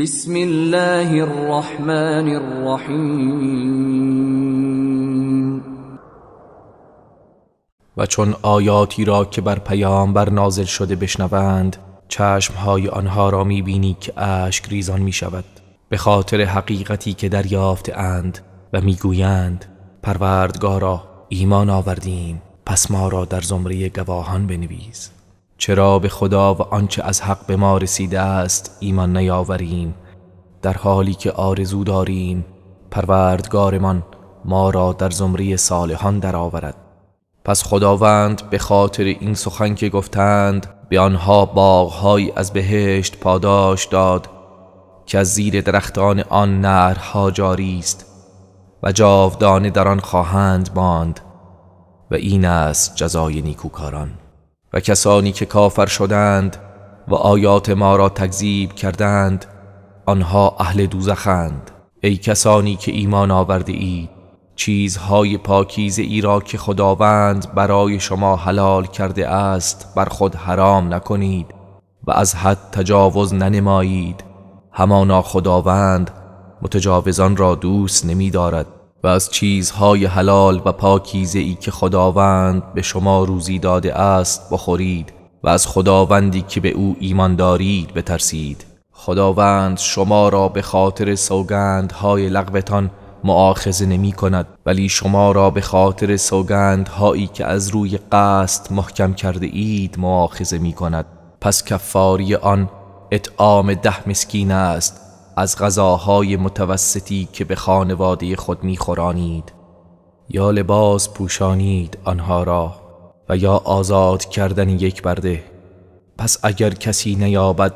بسم الله الرحمن الرحیم و چون آیاتی را که بر پیامبر نازل شده بشنوند چشمهای آنها را میبینی که اشک ریزان میشود به خاطر حقیقتی که یافت اند و میگویند پروردگارا ایمان آوردیم پس ما را در زمره گواهان بنویس چرا به خدا و آنچه از حق به ما رسیده است ایمان نیاوریم در حالی که آرزو داریم پروردگارمان ما را در زمری صالحان درآورد پس خداوند به خاطر این سخن که گفتند به آنها باغهایی از بهشت پاداش داد که از زیر درختان آن نهرها جاری است و جاودانه در آن خواهند ماند و این است جزای نیکوکاران و کسانی که کافر شدند و آیات ما را تکذیب کردند آنها اهل دوزخند ای کسانی که ایمان آورده اید چیزهای پاکیزه ای را که خداوند برای شما حلال کرده است بر خود حرام نکنید و از حد تجاوز ننمایید همانا خداوند متجاوزان را دوست نمی دارد و از چیزهای حلال و پاکیزه ای که خداوند به شما روزی داده است بخورید و از خداوندی که به او ایمان دارید بترسید خداوند شما را به خاطر سوگندهای لغوتان معاخذه نمی کند ولی شما را به خاطر سوگندهایی که از روی قصد محکم کرده اید معاخذه می کند پس کفاری آن اطعام ده مسکین است از غذاهای متوسطی که به خانواده خود میخورانید یا لباس پوشانید آنها را و یا آزاد کردن یک برده پس اگر کسی نیابد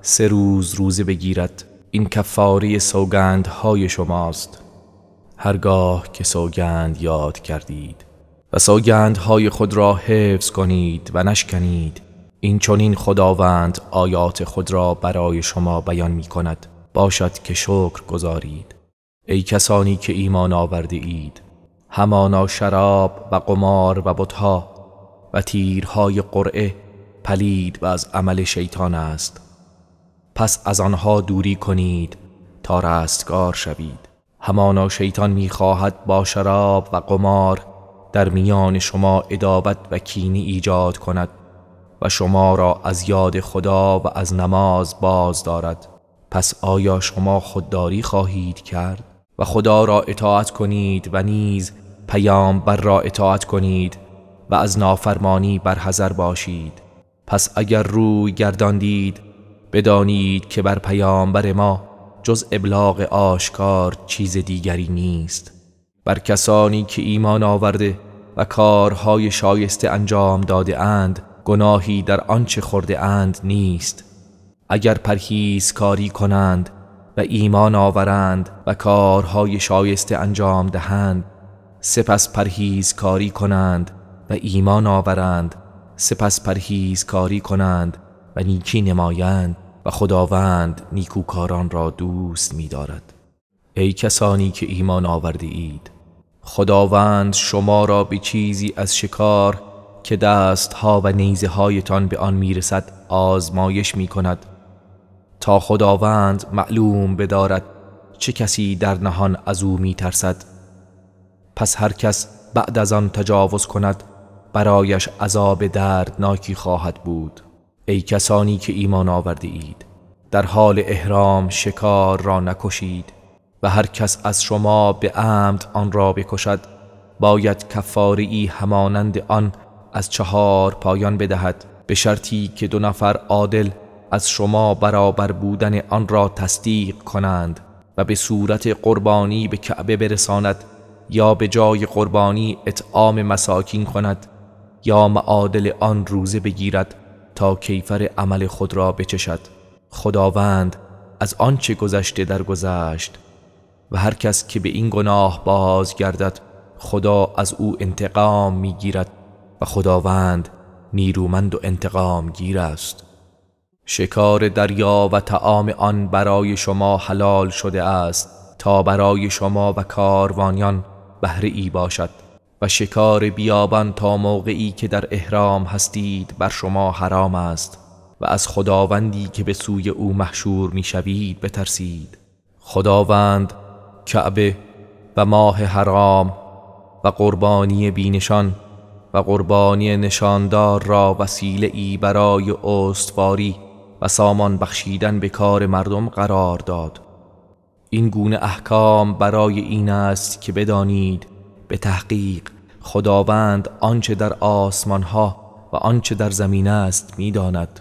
سه روز روزه بگیرد این کفاره سوگندهای شماست هرگاه که سوگند یاد کردید و سوگندهای خود را حفظ کنید و نشکنید این چونین خداوند آیات خود را برای شما بیان می کند باشد که شکر گذارید ای کسانی که ایمان آورده اید همانا شراب و قمار و بتها و تیرهای قرعه پلید و از عمل شیطان است پس از آنها دوری کنید تا رستگار شوید همانا شیطان خواهد با شراب و قمار در میان شما ادابت و کینی ایجاد کند و شما را از یاد خدا و از نماز باز دارد پس آیا شما خودداری خواهید کرد و خدا را اطاعت کنید و نیز پیامبر را اطاعت کنید و از نافرمانی برحذر باشید پس اگر روی گرداندید بدانید که بر پیامبر ما جز ابلاغ آشکار چیز دیگری نیست بر کسانی که ایمان آورده و کارهای شایسته انجام داده اند گناهی در آنچه خورده اند نیست اگر پرهیز کاری کنند و ایمان آورند و کارهای شایسته انجام دهند سپس پرهیز کاری کنند و ایمان آورند سپس پرهیز کاری کنند و نیکی نمایند و خداوند نیکوکاران را دوست می ای کسانی که ایمان آورده اید خداوند شما را به چیزی از شکار که دستها و نیزه هایتان به آن میرسد آزمایش می تا خداوند معلوم بدارد چه کسی در نهان از او می ترسد پس هر کس بعد از آن تجاوز کند برایش عذاب دردناکی خواهد بود ای کسانی که ایمان آورده اید در حال احرام شکار را نکشید و هر کس از شما به عمد آن را بکشد باید کفاری همانند آن از چهار پایان بدهد به شرطی که دو نفر عادل از شما برابر بودن آن را تصدیق کنند و به صورت قربانی به کعبه برساند یا به جای قربانی اطعام مساکین کند یا معادل آن روزه بگیرد تا کیفر عمل خود را بچشد خداوند از آنچه گذشته درگذشت و هر کس که به این گناه گردد خدا از او انتقام میگیرد و خداوند نیرومند و انتقام گیر است شکار دریا و تعام آن برای شما حلال شده است تا برای شما و کاروانیان بهره ای باشد و شکار بیابان تا موقعی که در احرام هستید بر شما حرام است و از خداوندی که به سوی او محشور شوید بترسید خداوند کعبه و ماه حرام و قربانی بینشان و قربانی نشاندار را وسیله ای برای استواری و سامان بخشیدن به کار مردم قرار داد این گونه احکام برای این است که بدانید به تحقیق خداوند آنچه در آسمان ها و آنچه در زمین است میداند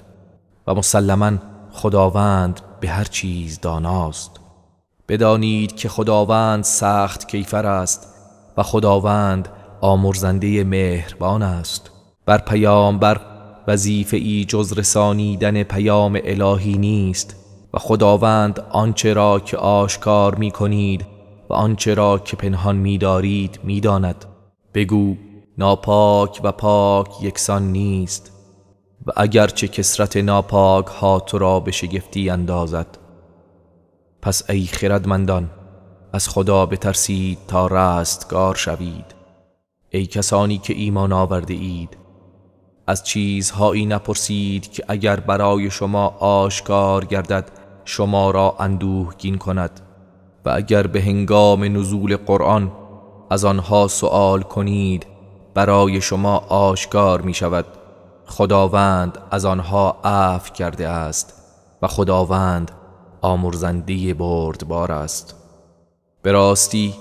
و مسلما خداوند به هر چیز داناست بدانید که خداوند سخت کیفر است و خداوند آمرزنده مهربان است بر پیامبر وظیفه ای جز رسانیدن پیام الهی نیست و خداوند آنچه را که آشکار می کنید و آنچه را که پنهان می دارید می داند. بگو ناپاک و پاک یکسان نیست و اگرچه کسرت ناپاک ها تو را به شگفتی اندازد پس ای خردمندان از خدا بترسید تا رستگار شوید ای کسانی که ایمان آورده اید از چیزهایی نپرسید که اگر برای شما آشکار گردد شما را اندوهگین کند و اگر به هنگام نزول قرآن از آنها سوال کنید برای شما آشکار می شود خداوند از آنها عفو کرده است و خداوند آمرزنده بردبار است به راستی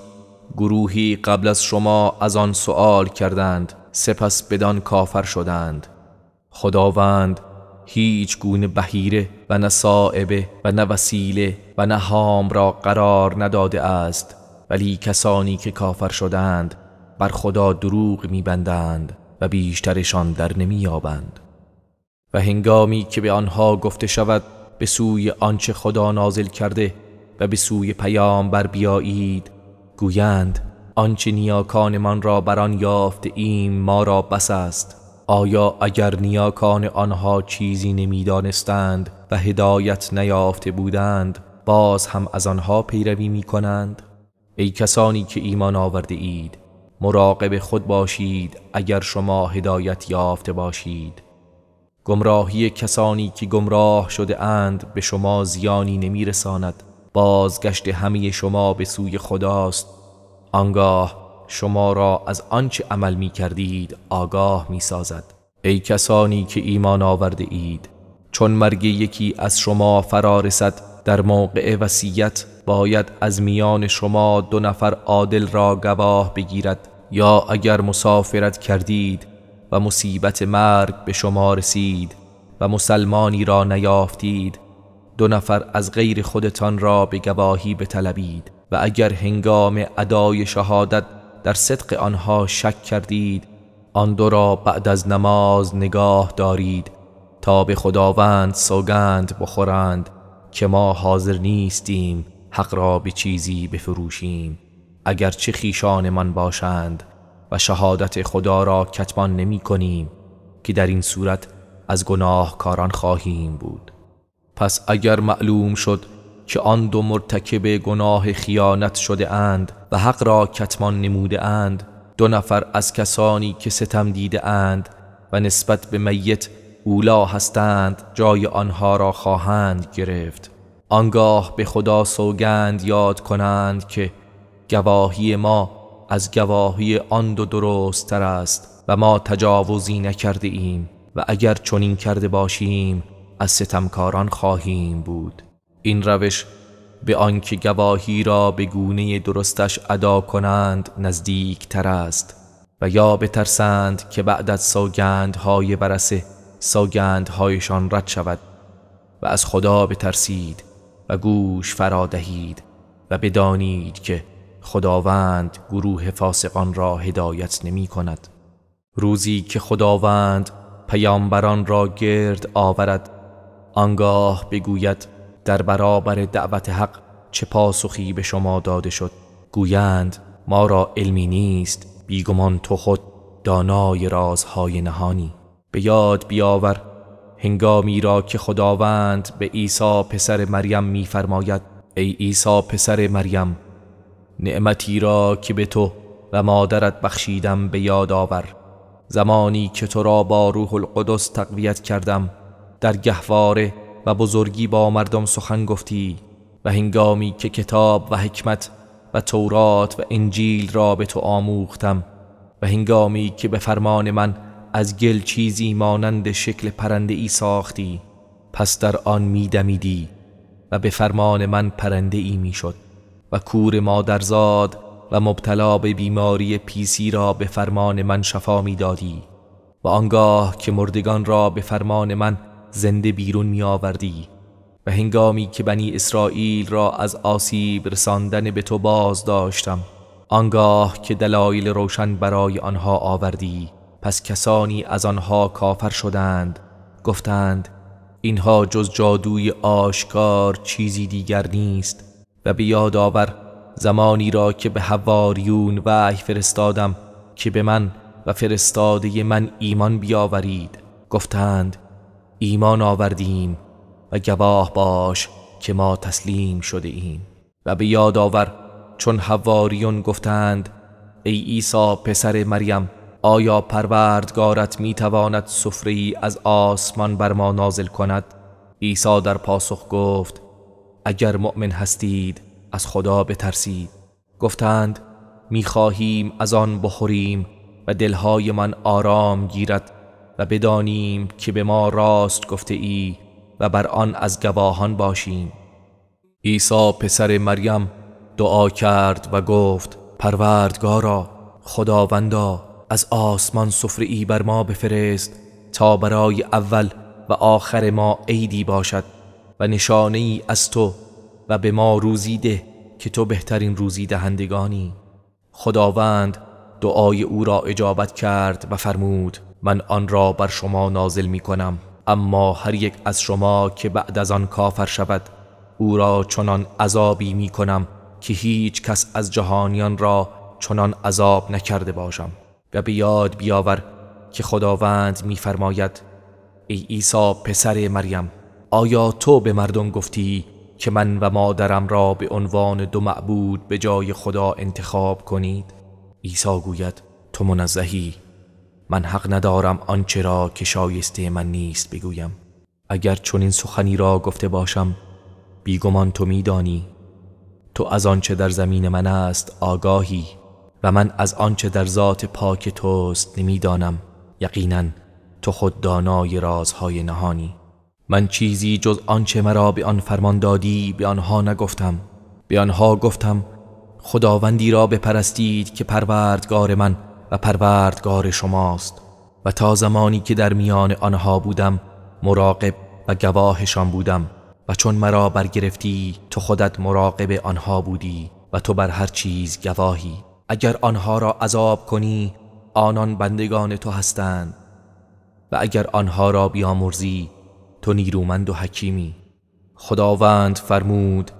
گروهی قبل از شما از آن سوال کردند سپس بدان کافر شدند خداوند هیچ گونه بهیره و نه صائبه و نه وسیله و نه هام را قرار نداده است ولی کسانی که کافر شدند بر خدا دروغ میبندند و بیشترشان در نمییابند و هنگامی که به آنها گفته شود به سوی آنچه خدا نازل کرده و به سوی پیام بر بیایید گویند آنچه نیاکانمان را بر آن این ما را بس است آیا اگر نیاکان آنها چیزی نمیدانستند و هدایت نیافته بودند باز هم از آنها پیروی می کنند؟ ای کسانی که ایمان آورده اید مراقب خود باشید اگر شما هدایت یافته باشید گمراهی کسانی که گمراه شده اند به شما زیانی نمی رساند بازگشت همه شما به سوی خداست آنگاه شما را از آنچه عمل می کردید آگاه می سازد ای کسانی که ایمان آورده اید چون مرگ یکی از شما فرارسد در موقع وصیت باید از میان شما دو نفر عادل را گواه بگیرد یا اگر مسافرت کردید و مصیبت مرگ به شما رسید و مسلمانی را نیافتید دو نفر از غیر خودتان را به گواهی بطلبید و اگر هنگام ادای شهادت در صدق آنها شک کردید آن دو را بعد از نماز نگاه دارید تا به خداوند سوگند بخورند که ما حاضر نیستیم حق را به چیزی بفروشیم اگر چه من باشند و شهادت خدا را کتمان نمی کنیم که در این صورت از گناهکاران خواهیم بود پس اگر معلوم شد که آن دو مرتکب گناه خیانت شده اند و حق را کتمان نموده اند دو نفر از کسانی که ستم دیده اند و نسبت به میت اولا هستند جای آنها را خواهند گرفت آنگاه به خدا سوگند یاد کنند که گواهی ما از گواهی آن دو درست تر است و ما تجاوزی نکرده ایم و اگر چنین کرده باشیم از ستمکاران خواهیم بود این روش به آنکه گواهی را به گونه درستش ادا کنند نزدیک تر است و یا بترسند که بعد از سوگندهای برسه سوگندهایشان رد شود و از خدا بترسید و گوش فرا دهید و بدانید که خداوند گروه فاسقان را هدایت نمی کند روزی که خداوند پیامبران را گرد آورد آنگاه بگوید در برابر دعوت حق چه پاسخی به شما داده شد گویند ما را علمی نیست بیگمان تو خود دانای رازهای نهانی به یاد بیاور هنگامی را که خداوند به عیسی پسر مریم میفرماید ای عیسی پسر مریم نعمتی را که به تو و مادرت بخشیدم به یاد آور زمانی که تو را با روح القدس تقویت کردم در گهواره و بزرگی با مردم سخن گفتی و هنگامی که کتاب و حکمت و تورات و انجیل را به تو آموختم و هنگامی که به فرمان من از گل چیزی مانند شکل پرنده ای ساختی پس در آن میدمیدی و به فرمان من پرنده ای می شد و کور مادرزاد و مبتلا به بیماری پیسی را به فرمان من شفا میدادی و آنگاه که مردگان را به فرمان من زنده بیرون می آوردی و هنگامی که بنی اسرائیل را از آسیب رساندن به تو باز داشتم آنگاه که دلایل روشن برای آنها آوردی پس کسانی از آنها کافر شدند گفتند اینها جز جادوی آشکار چیزی دیگر نیست و به یاد آور زمانی را که به حواریون وحی فرستادم که به من و فرستاده من ایمان بیاورید گفتند ایمان آوردیم و گواه باش که ما تسلیم شده و به یاد آور چون حواریون گفتند ای عیسی پسر مریم آیا پروردگارت میتواند سفری از آسمان بر ما نازل کند عیسی در پاسخ گفت اگر مؤمن هستید از خدا بترسید گفتند میخواهیم از آن بخوریم و دلهای من آرام گیرد و بدانیم که به ما راست گفته ای و بر آن از گواهان باشیم عیسی پسر مریم دعا کرد و گفت پروردگارا خداوندا از آسمان سفره ای بر ما بفرست تا برای اول و آخر ما عیدی باشد و نشانه ای از تو و به ما روزی ده که تو بهترین روزی دهندگانی خداوند دعای او را اجابت کرد و فرمود من آن را بر شما نازل می کنم اما هر یک از شما که بعد از آن کافر شود او را چنان عذابی می کنم که هیچ کس از جهانیان را چنان عذاب نکرده باشم و به یاد بیاور که خداوند میفرماید ای عیسی پسر مریم آیا تو به مردم گفتی که من و مادرم را به عنوان دو معبود به جای خدا انتخاب کنید عیسی گوید تو منزهی من حق ندارم آنچه را که شایسته من نیست بگویم اگر چنین سخنی را گفته باشم بیگمان تو میدانی تو از آنچه در زمین من است آگاهی و من از آنچه در ذات پاک توست نمیدانم یقینا تو خود دانای رازهای نهانی من چیزی جز آنچه مرا به آن فرمان دادی به آنها نگفتم به آنها گفتم خداوندی را بپرستید که پروردگار من و پروردگار شماست و تا زمانی که در میان آنها بودم مراقب و گواهشان بودم و چون مرا برگرفتی تو خودت مراقب آنها بودی و تو بر هر چیز گواهی اگر آنها را عذاب کنی آنان بندگان تو هستند و اگر آنها را بیامرزی تو نیرومند و حکیمی خداوند فرمود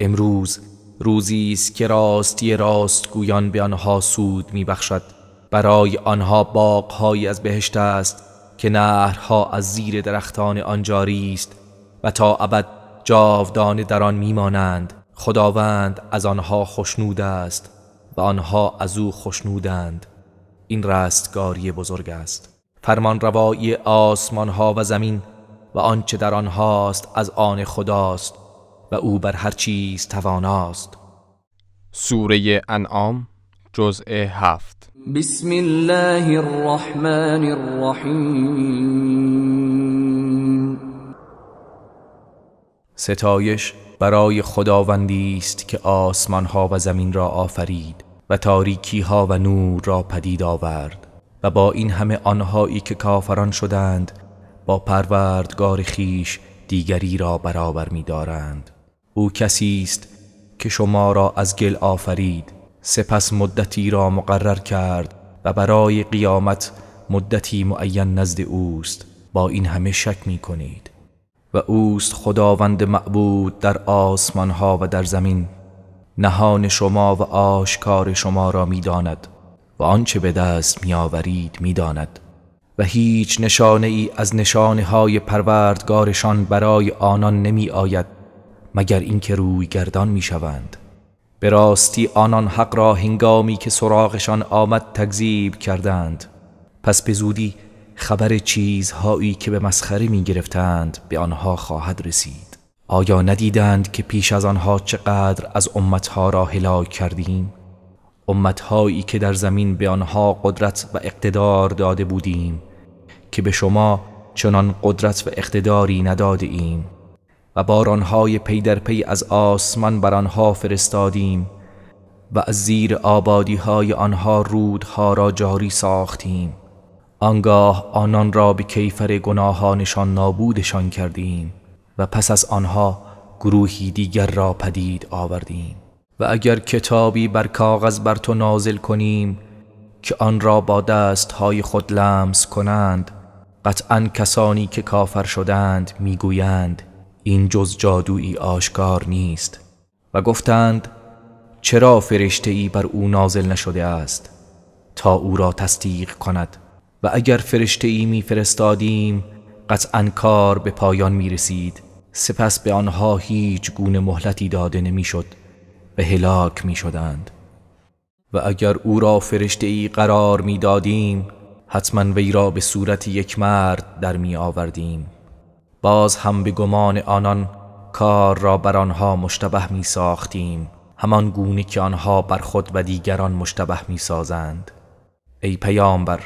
امروز روزی است که راستی راستگویان به آنها سود میبخشد برای آنها باغهایی از بهشت است که نهرها از زیر درختان آن جاری است و تا ابد جاودانه در آن میمانند خداوند از آنها خشنود است و آنها از او خشنودند این رستگاری بزرگ است فرمان روایی آسمان ها و زمین و آنچه در آنهاست از آن خداست و او بر هر چیز تواناست سوره انعام جزء هفت بسم الله الرحمن الرحیم ستایش برای خداوندی است که آسمان ها و زمین را آفرید و تاریکی ها و نور را پدید آورد و با این همه آنهایی که کافران شدند با پروردگار خیش دیگری را برابر می دارند. او کسی است که شما را از گل آفرید سپس مدتی را مقرر کرد و برای قیامت مدتی معین نزد اوست با این همه شک می کنید و اوست خداوند معبود در آسمان ها و در زمین نهان شما و آشکار شما را میداند و آنچه به دست میآورید میداند و هیچ نشانه ای از نشانه های پروردگارشان برای آنان نمی آید مگر اینکه روی گردان می شوند به راستی آنان حق را هنگامی که سراغشان آمد تکذیب کردند پس به زودی خبر چیزهایی که به مسخره می گرفتند به آنها خواهد رسید آیا ندیدند که پیش از آنها چقدر از امتها را هلاک کردیم؟ امتهایی که در زمین به آنها قدرت و اقتدار داده بودیم که به شما چنان قدرت و اقتداری نداده ایم و بارانهای پی در پی از آسمان بر آنها فرستادیم و از زیر آبادی های آنها رودها را جاری ساختیم آنگاه آنان را به کیفر گناهانشان نابودشان کردیم و پس از آنها گروهی دیگر را پدید آوردیم و اگر کتابی بر کاغذ بر تو نازل کنیم که آن را با دستهای خود لمس کنند قطعا کسانی که کافر شدند میگویند این جز جادویی آشکار نیست و گفتند چرا فرشته ای بر او نازل نشده است تا او را تصدیق کند و اگر فرشته ای می فرستادیم قطعا کار به پایان می رسید سپس به آنها هیچ گونه مهلتی داده شد و هلاک می شدند و اگر او را فرشته ای قرار می دادیم حتما وی را به صورت یک مرد در می آوردیم باز هم به گمان آنان کار را بر آنها مشتبه می ساختیم همان گونه که آنها بر خود و دیگران مشتبه می سازند ای پیامبر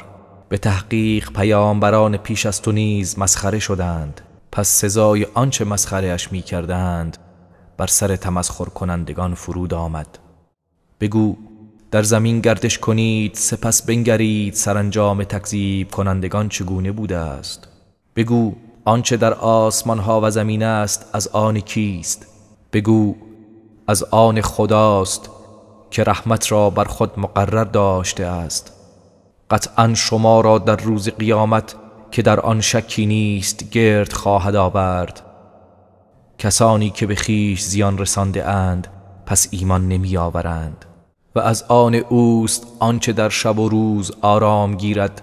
به تحقیق پیامبران پیش از تو نیز مسخره شدند پس سزای آنچه مسخره اش می کردند بر سر تمسخر کنندگان فرود آمد بگو در زمین گردش کنید سپس بنگرید سرانجام تکذیب کنندگان چگونه بوده است بگو آنچه در آسمان ها و زمین است از آن کیست بگو از آن خداست که رحمت را بر خود مقرر داشته است قطعا شما را در روز قیامت که در آن شکی نیست گرد خواهد آورد کسانی که به خیش زیان رسانده اند پس ایمان نمی آورند و از آن اوست آنچه در شب و روز آرام گیرد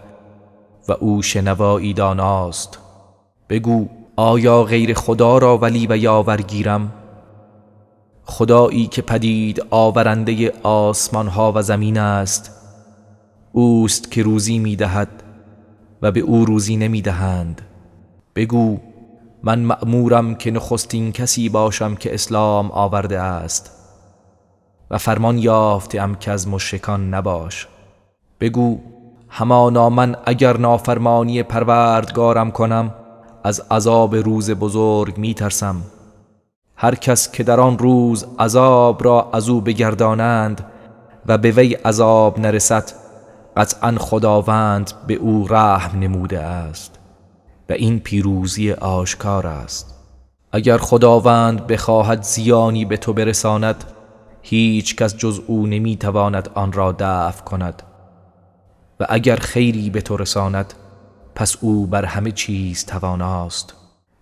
و او شنوایی داناست بگو آیا غیر خدا را ولی و یاور گیرم خدایی که پدید آورنده آسمان ها و زمین است اوست که روزی می دهد و به او روزی نمی دهند بگو من مأمورم که نخستین کسی باشم که اسلام آورده است و فرمان یافتم که از مشکان نباش بگو همانا من اگر نافرمانی پروردگارم کنم از عذاب روز بزرگ می ترسم هر کس که در آن روز عذاب را از او بگردانند و به وی عذاب نرسد قطعا خداوند به او رحم نموده است و این پیروزی آشکار است اگر خداوند بخواهد زیانی به تو برساند هیچ کس جز او نمیتواند آن را دفع کند و اگر خیری به تو رساند پس او بر همه چیز تواناست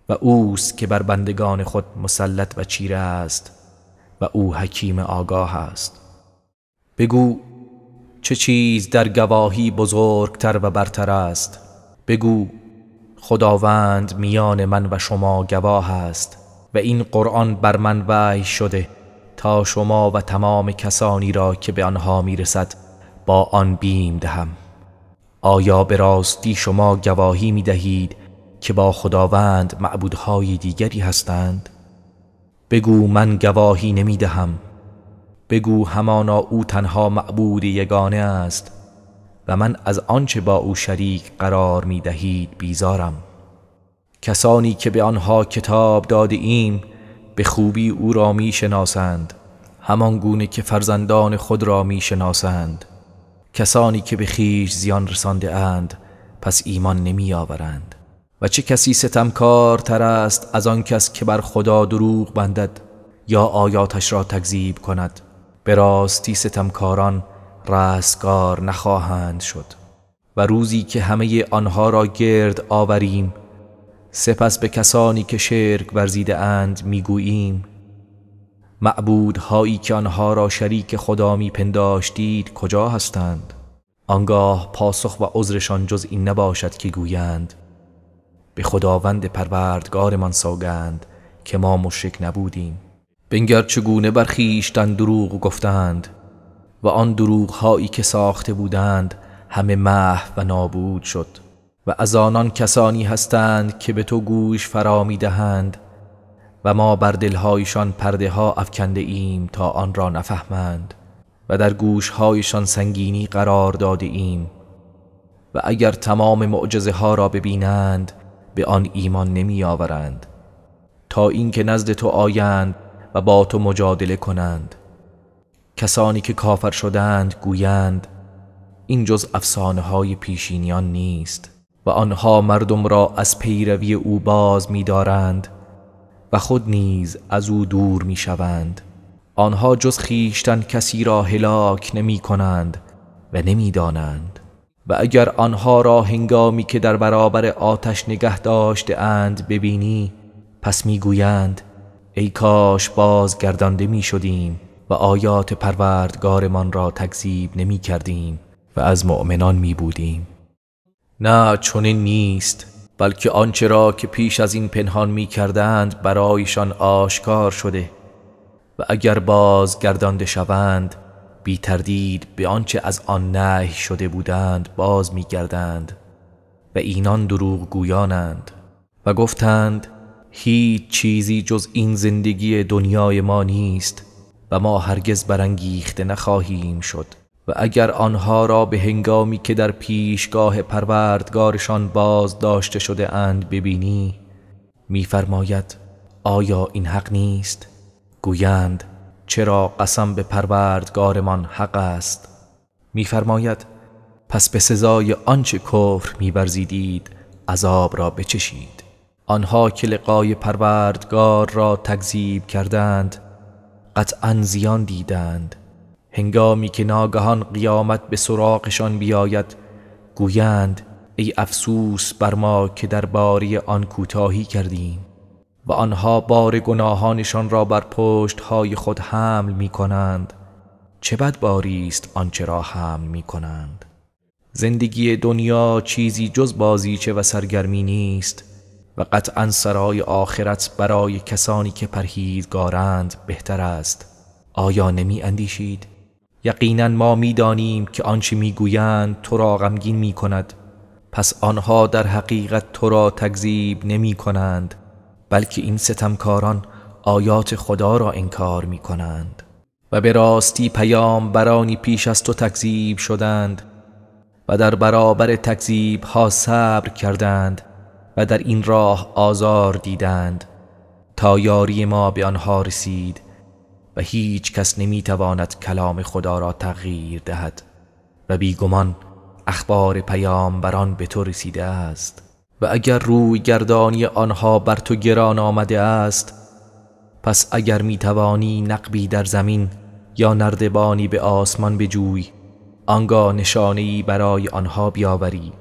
و اوست که بر بندگان خود مسلط و چیره است و او حکیم آگاه است بگو چه چیز در گواهی بزرگتر و برتر است بگو خداوند میان من و شما گواه است و این قرآن بر من وحی شده تا شما و تمام کسانی را که به آنها میرسد با آن بیم دهم آیا به راستی شما گواهی می دهید که با خداوند معبودهای دیگری هستند؟ بگو من گواهی نمی دهم بگو همانا او تنها معبود یگانه است و من از آنچه با او شریک قرار می دهید بیزارم کسانی که به آنها کتاب داده ایم به خوبی او را می شناسند همان گونه که فرزندان خود را می شناسند کسانی که به خیش زیان رسانده اند پس ایمان نمی آورند و چه کسی ستمکار تر است از آن کس که بر خدا دروغ بندد یا آیاتش را تکذیب کند به راستی ستمکاران رستگار نخواهند شد و روزی که همه آنها را گرد آوریم سپس به کسانی که شرک ورزیده اند میگوییم معبودهایی که آنها را شریک خدا می پنداشتید کجا هستند آنگاه پاسخ و عذرشان جز این نباشد که گویند به خداوند پروردگارمان سوگند که ما مشرک نبودیم بنگر چگونه بر دروغ گفتند و آن دروغ هایی که ساخته بودند همه محو و نابود شد و از آنان کسانی هستند که به تو گوش فرا دهند و ما بر دلهایشان پرده ها افکنده ایم تا آن را نفهمند و در گوشهایشان سنگینی قرار داده ایم و اگر تمام معجزه ها را ببینند به آن ایمان نمی آورند تا اینکه نزد تو آیند و با تو مجادله کنند کسانی که کافر شدند گویند این جز افسانه های پیشینیان نیست و آنها مردم را از پیروی او باز می‌دارند و خود نیز از او دور می شوند آنها جز خیشتن کسی را هلاک نمی کنند و نمی دانند و اگر آنها را هنگامی که در برابر آتش نگه داشته اند ببینی پس میگویند ای کاش باز گردانده می شدیم و آیات پروردگارمان را تکذیب نمی کردیم و از مؤمنان می بودیم نه چنین نیست بلکه آنچه را که پیش از این پنهان می کردند برایشان آشکار شده و اگر باز گردانده شوند بی تردید به آنچه از آن نه شده بودند باز می گردند و اینان دروغ گویانند و گفتند هیچ چیزی جز این زندگی دنیای ما نیست و ما هرگز برانگیخته نخواهیم شد و اگر آنها را به هنگامی که در پیشگاه پروردگارشان باز داشته شده اند ببینی میفرماید آیا این حق نیست؟ گویند چرا قسم به پروردگارمان حق است میفرماید پس به سزای آنچه کفر میورزیدید عذاب را بچشید آنها که لقای پروردگار را تکذیب کردند قطعا زیان دیدند هنگامی که ناگهان قیامت به سراغشان بیاید گویند ای افسوس بر ما که در باری آن کوتاهی کردیم و آنها بار گناهانشان را بر پشت های خود حمل می کنند چه بد باری است آنچه را حمل می کنند زندگی دنیا چیزی جز بازیچه و سرگرمی نیست و قطعا سرای آخرت برای کسانی که پرهیزگارند بهتر است آیا نمی اندیشید؟ یقینا ما میدانیم که آنچه میگویند تو را غمگین می کند پس آنها در حقیقت تو را تکذیب نمی کنند بلکه این ستمکاران آیات خدا را انکار می کنند و به راستی پیام برانی پیش از تو تکذیب شدند و در برابر تکذیب ها صبر کردند و در این راه آزار دیدند تا یاری ما به آنها رسید و هیچ کس نمیتواند کلام خدا را تغییر دهد و بیگمان اخبار پیامبران به تو رسیده است و اگر روی گردانی آنها بر تو گران آمده است پس اگر میتوانی نقبی در زمین یا نردبانی به آسمان بجوی آنگاه نشانهای برای آنها بیاوری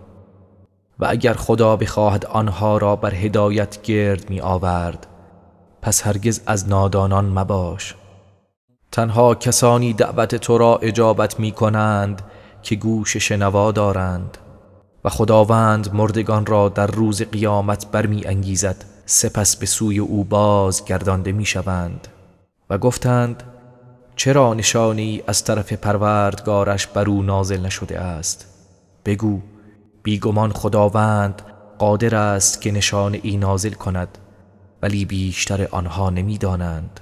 و اگر خدا بخواهد آنها را بر هدایت گرد می آورد پس هرگز از نادانان مباش تنها کسانی دعوت تو را اجابت می کنند که گوش شنوا دارند و خداوند مردگان را در روز قیامت برمی انگیزد سپس به سوی او باز گردانده می شوند و گفتند چرا نشانی از طرف پروردگارش بر او نازل نشده است بگو بیگمان خداوند قادر است که نشان ای نازل کند ولی بیشتر آنها نمیدانند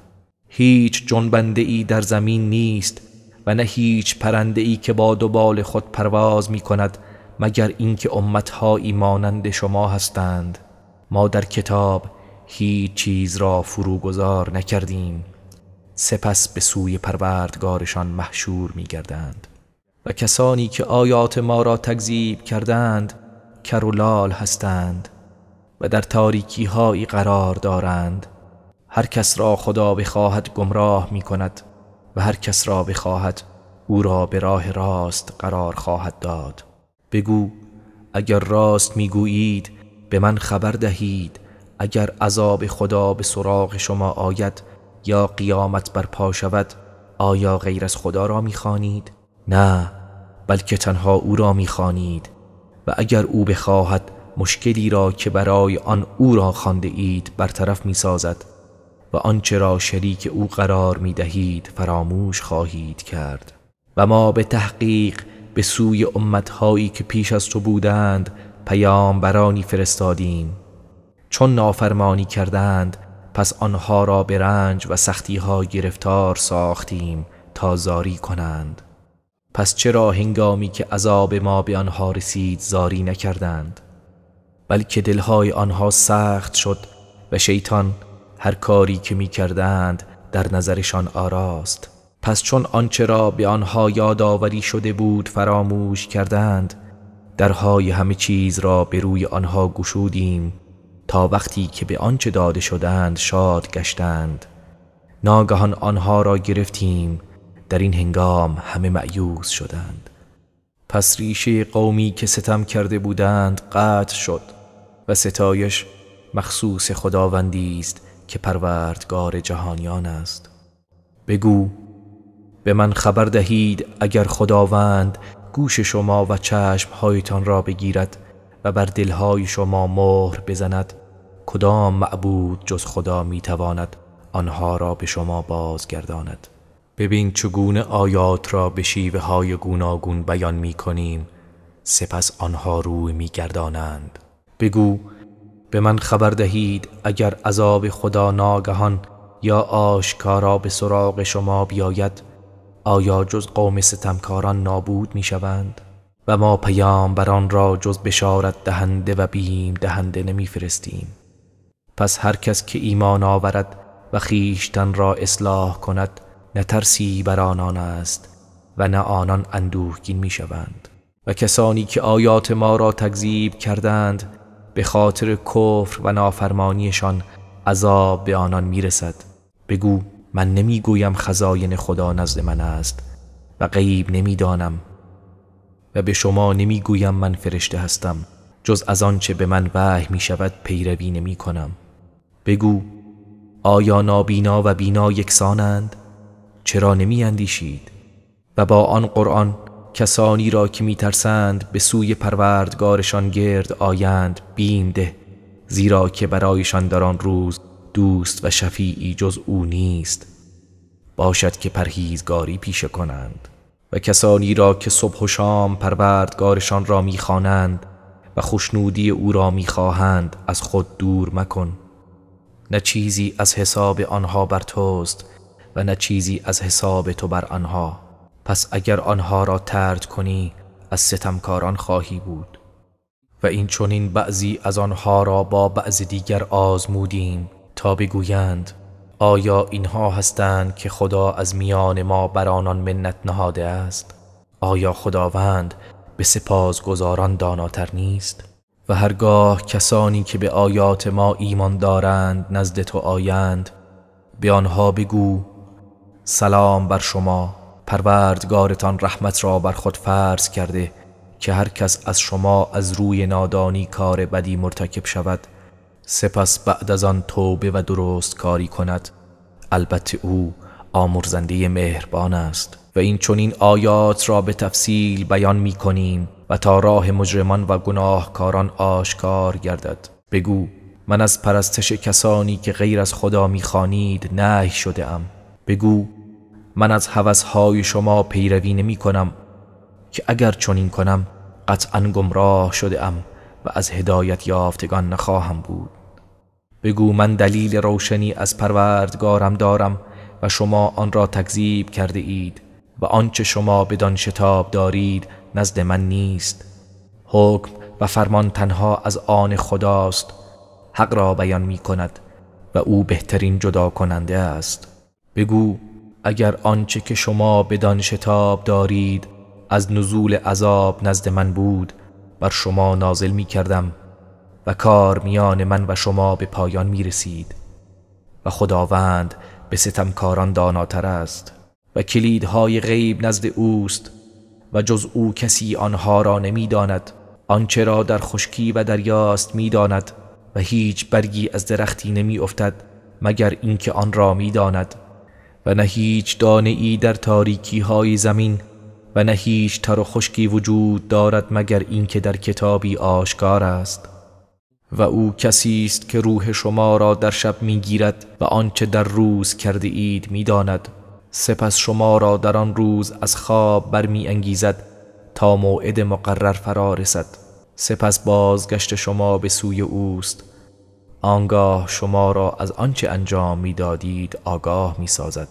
هیچ جنبنده ای در زمین نیست و نه هیچ پرنده ای که با دوبال خود پرواز می کند مگر اینکه امتهایی مانند شما هستند ما در کتاب هیچ چیز را فروگذار نکردیم سپس به سوی پروردگارشان محشور می گردند و کسانی که آیات ما را تکذیب کردند کرولال هستند و در تاریکی هایی قرار دارند هر کس را خدا بخواهد گمراه می کند و هر کس را بخواهد او را به راه راست قرار خواهد داد بگو اگر راست میگویید به من خبر دهید اگر عذاب خدا به سراغ شما آید یا قیامت برپا شود آیا غیر از خدا را میخوانید نه بلکه تنها او را میخوانید و اگر او بخواهد مشکلی را که برای آن او را خوانده اید برطرف میسازد و آنچه را شریک او قرار می دهید فراموش خواهید کرد و ما به تحقیق به سوی امتهایی که پیش از تو بودند پیام برانی فرستادیم چون نافرمانی کردند پس آنها را به رنج و سختی ها گرفتار ساختیم تا زاری کنند پس چرا هنگامی که عذاب ما به آنها رسید زاری نکردند بلکه دلهای آنها سخت شد و شیطان هر کاری که می کردند در نظرشان آراست پس چون آنچه را به آنها یادآوری شده بود فراموش کردند درهای همه چیز را به روی آنها گشودیم تا وقتی که به آنچه داده شدند شاد گشتند ناگهان آنها را گرفتیم در این هنگام همه معیوز شدند پس ریشه قومی که ستم کرده بودند قطع شد و ستایش مخصوص خداوندی است که پروردگار جهانیان است بگو به من خبر دهید اگر خداوند گوش شما و چشمهایتان را بگیرد و بر دلهای شما مهر بزند کدام معبود جز خدا میتواند آنها را به شما بازگرداند ببین چگونه آیات را به شیوه های گوناگون بیان می کنیم سپس آنها روی می گردانند بگو به من خبر دهید اگر عذاب خدا ناگهان یا آشکارا به سراغ شما بیاید آیا جز قوم ستمکاران نابود می شوند؟ و ما پیام بران را جز بشارت دهنده و بیم دهنده نمی فرستیم. پس هر کس که ایمان آورد و خیشتن را اصلاح کند نه ترسی بر آنان است و نه آنان اندوهگین می شوند. و کسانی که آیات ما را تکذیب کردند به خاطر کفر و نافرمانیشان عذاب به آنان میرسد بگو من نمیگویم خزاین خدا نزد من است و غیب نمیدانم و به شما نمیگویم من فرشته هستم جز از آنچه به من وحی می شود پیروی نمی کنم بگو آیا نابینا و بینا یکسانند چرا نمی اندیشید و با آن قرآن کسانی را که میترسند به سوی پروردگارشان گرد آیند بینده زیرا که برایشان در آن روز دوست و شفیعی جز او نیست باشد که پرهیزگاری پیشه کنند و کسانی را که صبح و شام پروردگارشان را میخوانند و خوشنودی او را میخواهند از خود دور مکن نه چیزی از حساب آنها بر توست و نه چیزی از حساب تو بر آنها پس اگر آنها را ترد کنی از ستمکاران خواهی بود و این چونین بعضی از آنها را با بعض دیگر آزمودیم تا بگویند آیا اینها هستند که خدا از میان ما بر آنان منت نهاده است آیا خداوند به سپاسگزاران داناتر نیست و هرگاه کسانی که به آیات ما ایمان دارند نزد تو آیند به آنها بگو سلام بر شما پروردگارتان رحمت را بر خود فرض کرده که هر کس از شما از روی نادانی کار بدی مرتکب شود سپس بعد از آن توبه و درست کاری کند البته او آمرزنده مهربان است و این چنین آیات را به تفصیل بیان می کنیم و تا راه مجرمان و گناهکاران آشکار گردد بگو من از پرستش کسانی که غیر از خدا خانید نهی شده ام بگو من از های شما پیروی نمی کنم که اگر چنین کنم قطعا گمراه شده ام و از هدایت یافتگان نخواهم بود بگو من دلیل روشنی از پروردگارم دارم و شما آن را تکذیب کرده اید و آنچه شما بدان شتاب دارید نزد من نیست حکم و فرمان تنها از آن خداست حق را بیان می کند و او بهترین جدا کننده است بگو اگر آنچه که شما بدان شتاب دارید از نزول عذاب نزد من بود بر شما نازل می کردم و کار میان من و شما به پایان می رسید و خداوند به ستمکاران داناتر است و کلیدهای غیب نزد اوست و جز او کسی آنها را داند آنچه را در خشکی و دریاست داند و هیچ برگی از درختی نمی افتد مگر اینکه آن را داند و نه هیچ دانه ای در تاریکی های زمین و نه هیچ تر و خشکی وجود دارد مگر اینکه در کتابی آشکار است و او کسی است که روح شما را در شب میگیرد و آنچه در روز کرده اید میداند سپس شما را در آن روز از خواب برمیانگیزد تا موعد مقرر فرا رسد سپس بازگشت شما به سوی اوست آنگاه شما را از آنچه انجام میدادید آگاه میسازد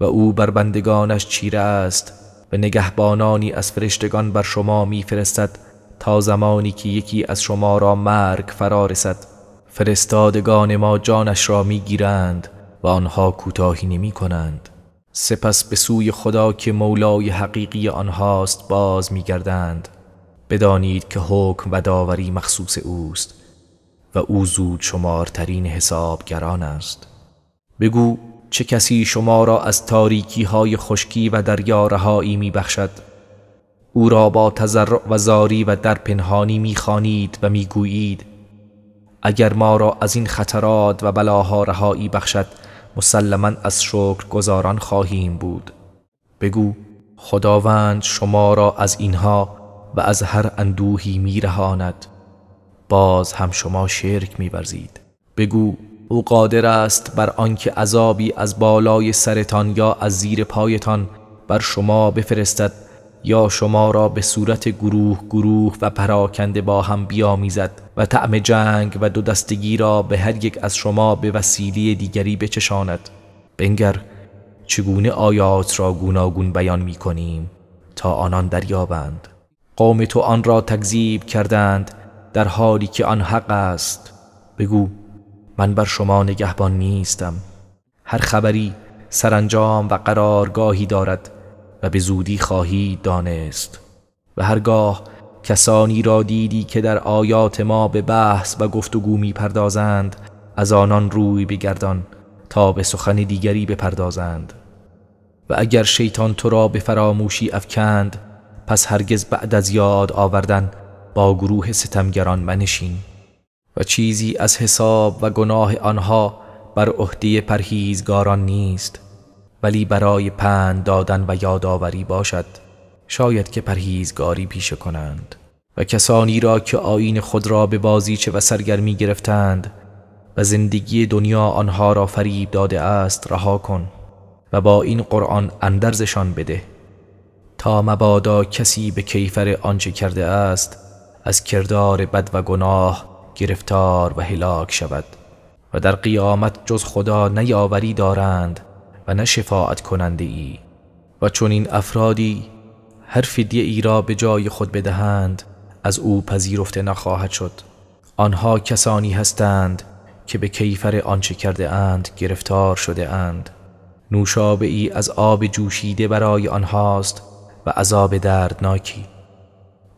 و او بر بندگانش چیره است و نگهبانانی از فرشتگان بر شما میفرستد تا زمانی که یکی از شما را مرگ فرا رسد فرستادگان ما جانش را میگیرند و آنها کوتاهی نمی کنند سپس به سوی خدا که مولای حقیقی آنهاست باز میگردند بدانید که حکم و داوری مخصوص اوست و او زود شمارترین حسابگران است بگو چه کسی شما را از تاریکی های خشکی و دریا رهایی می بخشد او را با تزرع و زاری و در پنهانی می خانید و می گویید اگر ما را از این خطرات و بلاها رهایی بخشد مسلما از شکر گذاران خواهیم بود بگو خداوند شما را از اینها و از هر اندوهی رهاند باز هم شما شرک میورزید بگو او قادر است بر آنکه عذابی از بالای سرتان یا از زیر پایتان بر شما بفرستد یا شما را به صورت گروه گروه و پراکنده با هم بیامیزد و طعم جنگ و دو دستگی را به هر یک از شما به وسیله دیگری بچشاند بنگر چگونه آیات را گوناگون بیان می کنیم تا آنان دریابند قوم تو آن را تکذیب کردند در حالی که آن حق است بگو من بر شما نگهبان نیستم هر خبری سرانجام و قرارگاهی دارد و به زودی خواهید دانست و هرگاه کسانی را دیدی که در آیات ما به بحث و گفتگو می پردازند از آنان روی بگردان تا به سخن دیگری بپردازند و اگر شیطان تو را به فراموشی افکند پس هرگز بعد از یاد آوردن با گروه ستمگران منشین و چیزی از حساب و گناه آنها بر عهده پرهیزگاران نیست ولی برای پند دادن و یادآوری باشد شاید که پرهیزگاری پیشه کنند و کسانی را که آین خود را به بازیچه و سرگرمی گرفتند و زندگی دنیا آنها را فریب داده است رها کن و با این قرآن اندرزشان بده تا مبادا کسی به کیفر آنچه کرده است از کردار بد و گناه گرفتار و هلاک شود و در قیامت جز خدا نه دارند و نه شفاعت کننده ای و چون این افرادی هر فدیه را به جای خود بدهند از او پذیرفته نخواهد شد آنها کسانی هستند که به کیفر آنچه کرده اند گرفتار شده اند نوشابه ای از آب جوشیده برای آنهاست و عذاب دردناکی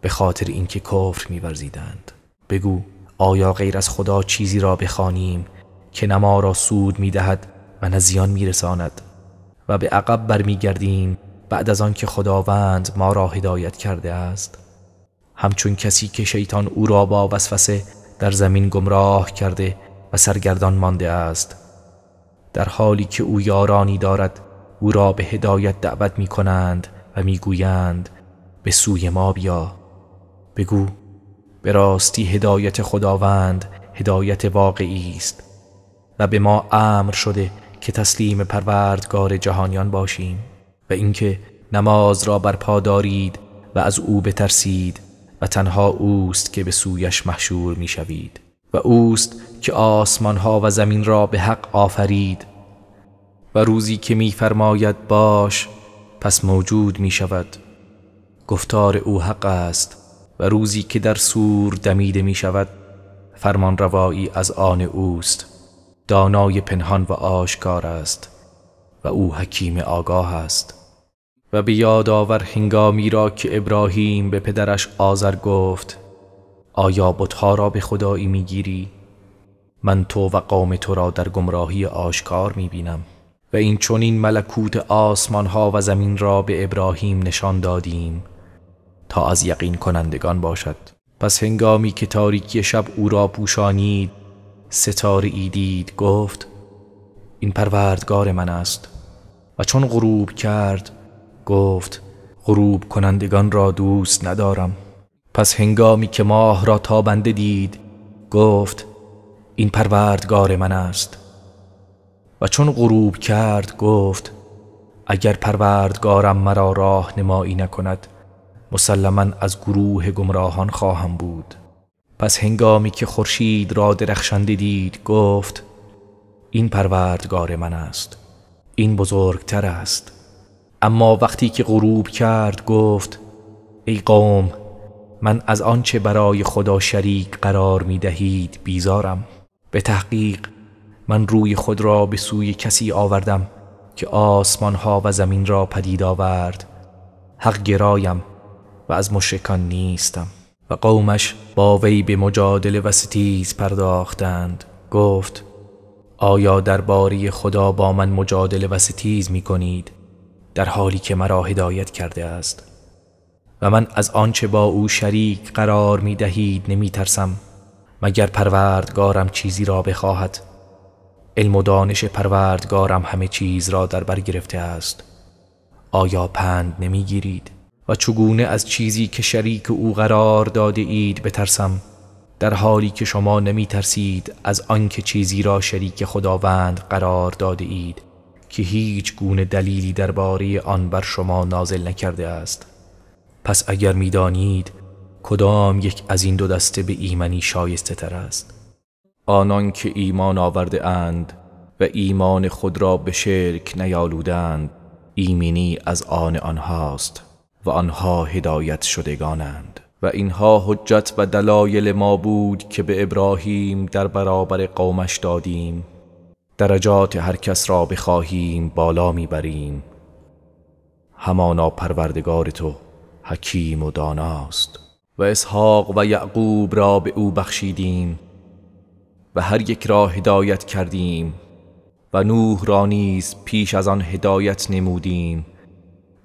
به خاطر اینکه کفر میورزیدند بگو آیا غیر از خدا چیزی را بخوانیم که نما را سود میدهد و نه زیان میرساند و به عقب برمیگردیم بعد از آنکه خداوند ما را هدایت کرده است همچون کسی که شیطان او را با وسوسه در زمین گمراه کرده و سرگردان مانده است در حالی که او یارانی دارد او را به هدایت دعوت می کنند و می به سوی ما بیا بگو به راستی هدایت خداوند هدایت واقعی است و به ما امر شده که تسلیم پروردگار جهانیان باشیم و اینکه نماز را برپا دارید و از او بترسید و تنها اوست که به سویش محشور میشوید و اوست که آسمانها و زمین را به حق آفرید و روزی که میفرماید باش پس موجود می شود گفتار او حق است و روزی که در سور دمیده می شود فرمان روایی از آن اوست دانای پنهان و آشکار است و او حکیم آگاه است و به یاد آور هنگامی را که ابراهیم به پدرش آذر گفت آیا بتها را به خدایی میگیری من تو و قوم تو را در گمراهی آشکار میبینم و این چنین ملکوت آسمان ها و زمین را به ابراهیم نشان دادیم تا از یقین کنندگان باشد پس هنگامی که تاریکی شب او را پوشانید ستاره ای دید گفت این پروردگار من است و چون غروب کرد گفت غروب کنندگان را دوست ندارم پس هنگامی که ماه را تابنده دید گفت این پروردگار من است و چون غروب کرد گفت اگر پروردگارم مرا راه نمایی نکند مسلما از گروه گمراهان خواهم بود پس هنگامی که خورشید را درخشنده دید گفت این پروردگار من است این بزرگتر است اما وقتی که غروب کرد گفت ای قوم من از آنچه برای خدا شریک قرار می دهید بیزارم به تحقیق من روی خود را به سوی کسی آوردم که آسمان ها و زمین را پدید آورد حق گرایم و از مشکان نیستم و قومش با وی به مجادله و ستیز پرداختند گفت آیا درباری خدا با من مجادله و ستیز می کنید در حالی که مرا هدایت کرده است و من از آنچه با او شریک قرار می دهید نمی ترسم مگر پروردگارم چیزی را بخواهد علم و دانش پروردگارم همه چیز را در بر گرفته است آیا پند نمی گیرید و چگونه از چیزی که شریک او قرار داده اید بترسم در حالی که شما نمی ترسید از آنکه چیزی را شریک خداوند قرار داده اید که هیچ گونه دلیلی درباره آن بر شما نازل نکرده است پس اگر دانید کدام یک از این دو دسته به ایمنی شایسته تر است آنان که ایمان آورده اند و ایمان خود را به شرک نیالودند ایمنی از آن آنهاست و آنها هدایت شدگانند و اینها حجت و دلایل ما بود که به ابراهیم در برابر قومش دادیم درجات هر کس را بخواهیم بالا میبریم همانا پروردگار تو حکیم و داناست و اسحاق و یعقوب را به او بخشیدیم و هر یک را هدایت کردیم و نوح را نیز پیش از آن هدایت نمودیم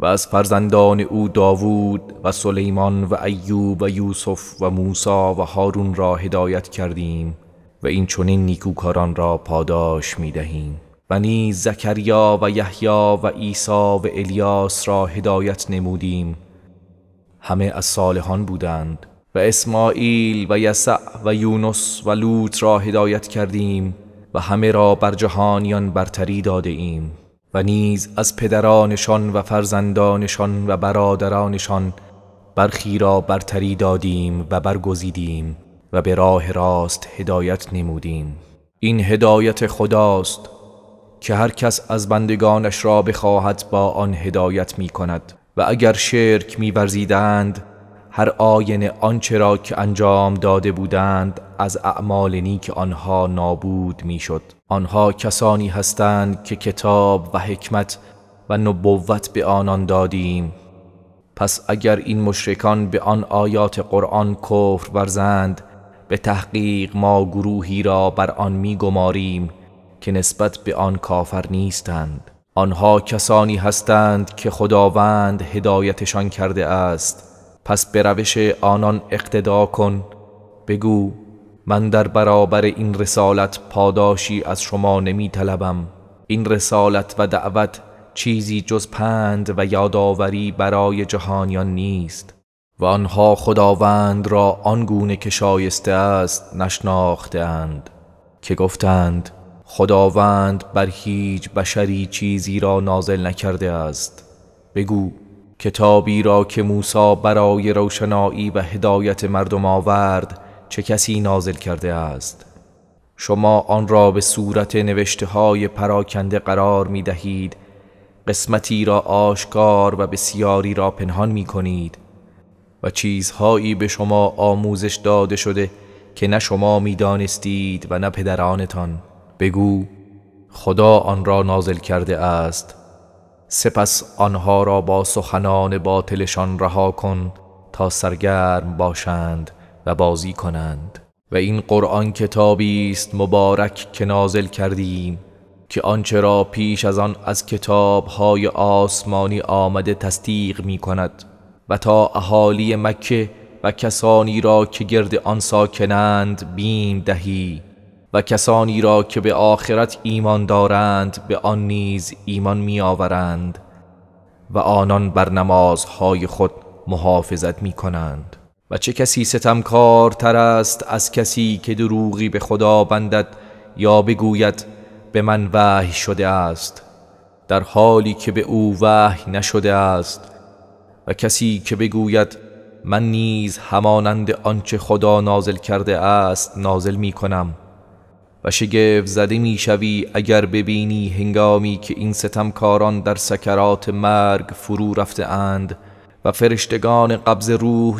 و از فرزندان او داوود و سلیمان و ایوب و یوسف و موسی و هارون را هدایت کردیم و این چنین نیکوکاران را پاداش می دهیم و نیز زکریا و یحیی و عیسی و الیاس را هدایت نمودیم همه از صالحان بودند و اسماعیل و یسع و یونس و لوط را هدایت کردیم و همه را بر جهانیان برتری داده ایم و نیز از پدرانشان و فرزندانشان و برادرانشان برخی را برتری دادیم و برگزیدیم و به راه راست هدایت نمودیم این هدایت خداست که هر کس از بندگانش را بخواهد با آن هدایت می کند و اگر شرک می برزیدند هر آینه آنچه را که انجام داده بودند از اعمال نیک آنها نابود میشد آنها کسانی هستند که کتاب و حکمت و نبوت به آنان دادیم پس اگر این مشرکان به آن آیات قرآن کفر ورزند به تحقیق ما گروهی را بر آن میگماریم که نسبت به آن کافر نیستند آنها کسانی هستند که خداوند هدایتشان کرده است پس به روش آنان اقتدا کن بگو من در برابر این رسالت پاداشی از شما نمی طلبم. این رسالت و دعوت چیزی جز پند و یادآوری برای جهانیان نیست و آنها خداوند را آنگونه که شایسته است نشناخته که گفتند خداوند بر هیچ بشری چیزی را نازل نکرده است بگو کتابی را که موسی برای روشنایی و هدایت مردم آورد چه کسی نازل کرده است شما آن را به صورت نوشته های پراکنده قرار می دهید قسمتی را آشکار و بسیاری را پنهان می کنید و چیزهایی به شما آموزش داده شده که نه شما می دانستید و نه پدرانتان بگو خدا آن را نازل کرده است سپس آنها را با سخنان باطلشان رها کن تا سرگرم باشند و بازی کنند و این قرآن کتابی است مبارک که نازل کردیم که آنچه را پیش از آن از کتابهای آسمانی آمده تصدیق می کند و تا اهالی مکه و کسانی را که گرد آن ساکنند بیندهی دهی و کسانی را که به آخرت ایمان دارند به آن نیز ایمان می آورند و آنان بر نمازهای خود محافظت می کنند و چه کسی تر است از کسی که دروغی به خدا بندد یا بگوید به من وحی شده است در حالی که به او وحی نشده است و کسی که بگوید من نیز همانند آنچه خدا نازل کرده است نازل می کنم و شگفت زده شوی اگر ببینی هنگامی که این ستمکاران در سکرات مرگ فرو رفته اند و فرشتگان قبض روح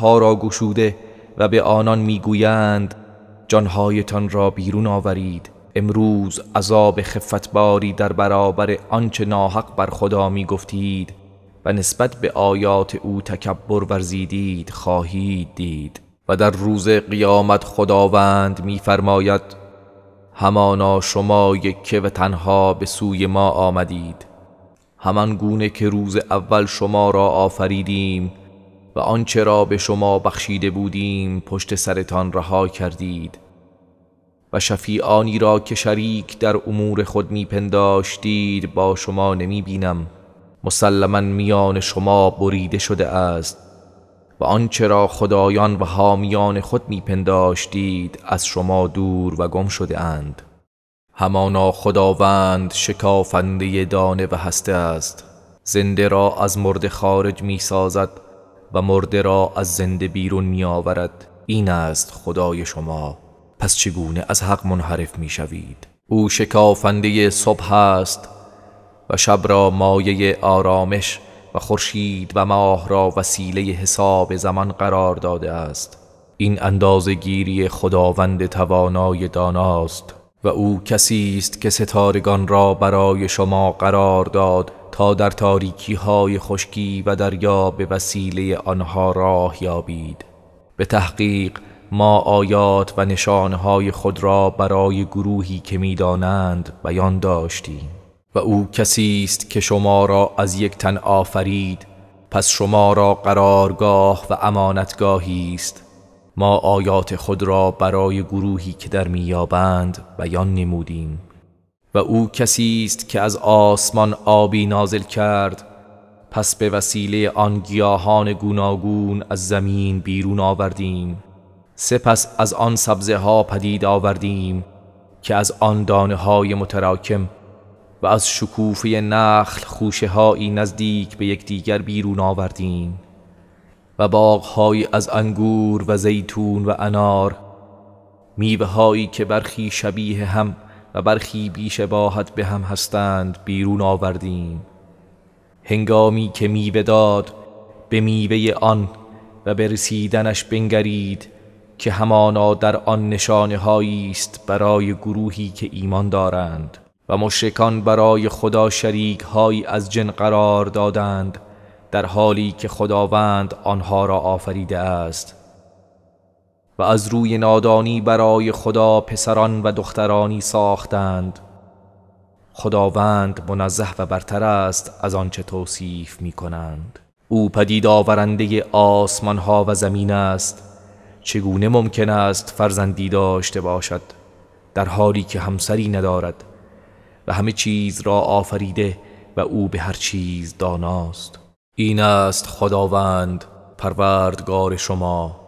ها را گشوده و به آنان میگویند جانهایتان را بیرون آورید امروز عذاب خفتباری در برابر آنچه ناحق بر خدا می گفتید و نسبت به آیات او تکبر ورزیدید خواهید دید و در روز قیامت خداوند میفرماید همانا شما یکه و تنها به سوی ما آمدید همان گونه که روز اول شما را آفریدیم و آنچه را به شما بخشیده بودیم پشت سرتان رها کردید و شفیعانی را که شریک در امور خود میپنداشتید با شما نمیبینم مسلما میان شما بریده شده است و آنچه را خدایان و حامیان خود میپنداشتید از شما دور و گم شده اند همانا خداوند شکافنده دانه و هسته است زنده را از مرد خارج می سازد و مرده را از زنده بیرون می آورد این است خدای شما پس چگونه از حق منحرف می شوید او شکافنده صبح است و شب را مایه آرامش و خورشید و ماه را وسیله حساب زمان قرار داده است این اندازه گیری خداوند توانای داناست و او کسی است که ستارگان را برای شما قرار داد تا در تاریکی های خشکی و دریا به وسیله آنها راه یابید به تحقیق ما آیات و نشانهای خود را برای گروهی که میدانند بیان داشتیم و او کسی است که شما را از یک تن آفرید پس شما را قرارگاه و امانتگاهی است ما آیات خود را برای گروهی که در میابند بیان نمودیم و او کسی است که از آسمان آبی نازل کرد پس به وسیله آن گیاهان گوناگون از زمین بیرون آوردیم سپس از آن سبزه ها پدید آوردیم که از آن دانه های متراکم و از شکوفه نخل خوشه هایی نزدیک به یکدیگر بیرون آوردیم و باغهایی از انگور و زیتون و انار میوه هایی که برخی شبیه هم و برخی بیشباهت به هم هستند بیرون آوردیم هنگامی که میوه داد به میوه آن و به رسیدنش بنگرید که همانا در آن نشانه است برای گروهی که ایمان دارند و مشکان برای خدا شریک هایی از جن قرار دادند در حالی که خداوند آنها را آفریده است و از روی نادانی برای خدا پسران و دخترانی ساختند خداوند منزه و برتر است از آنچه توصیف می کنند او پدید آورنده آسمان ها و زمین است چگونه ممکن است فرزندی داشته باشد در حالی که همسری ندارد و همه چیز را آفریده و او به هر چیز داناست این است خداوند پروردگار شما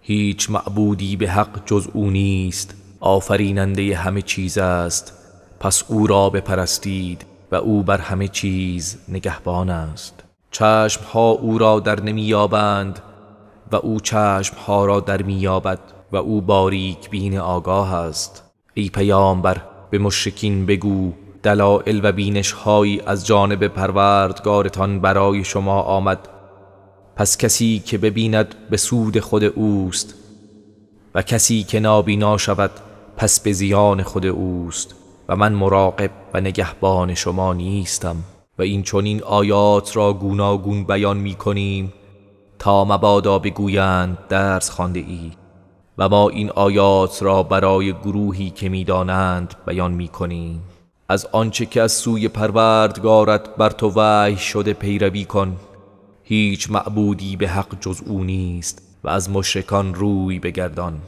هیچ معبودی به حق جز او نیست آفریننده همه چیز است پس او را بپرستید و او بر همه چیز نگهبان است چشم ها او را در نمییابند و او چشم ها را در مییابد و او باریک بین آگاه است ای پیامبر به مشکین بگو دلائل و بینش هایی از جانب پروردگارتان برای شما آمد پس کسی که ببیند به سود خود اوست و کسی که نابینا شود پس به زیان خود اوست و من مراقب و نگهبان شما نیستم و این چنین آیات را گوناگون بیان می کنیم تا مبادا بگویند درس خانده ای و ما این آیات را برای گروهی که میدانند بیان می کنیم از آنچه که از سوی پروردگارت بر تو وحی شده پیروی کن هیچ معبودی به حق جز او نیست و از مشرکان روی بگردان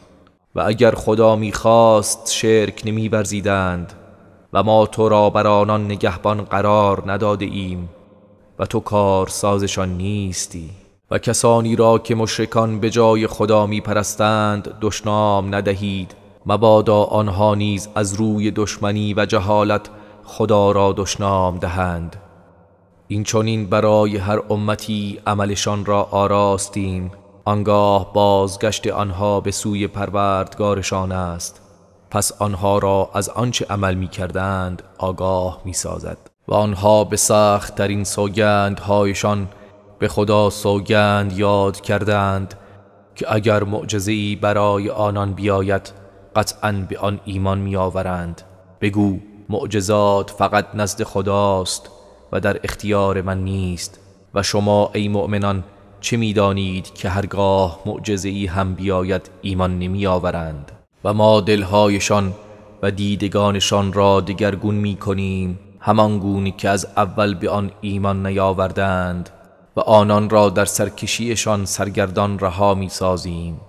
و اگر خدا میخواست شرک نمیورزیدند و ما تو را بر آنان نگهبان قرار نداده ایم و تو کار سازشان نیستی و کسانی را که مشرکان به جای خدا پرستند دشنام ندهید مبادا آنها نیز از روی دشمنی و جهالت خدا را دشنام دهند این برای هر امتی عملشان را آراستیم آنگاه بازگشت آنها به سوی پروردگارشان است پس آنها را از آنچه عمل می کردند آگاه می سازد و آنها به سخت ترین سوگندهایشان به خدا سوگند یاد کردند که اگر معجزه‌ای برای آنان بیاید قطعا به آن ایمان می آورند بگو معجزات فقط نزد خداست و در اختیار من نیست و شما ای مؤمنان چه میدانید که هرگاه معجزه هم بیاید ایمان نمی آورند و ما دلهایشان و دیدگانشان را دگرگون می کنیم همان که از اول به آن ایمان نیاوردند و آنان را در سرکشیشان سرگردان رها می سازیم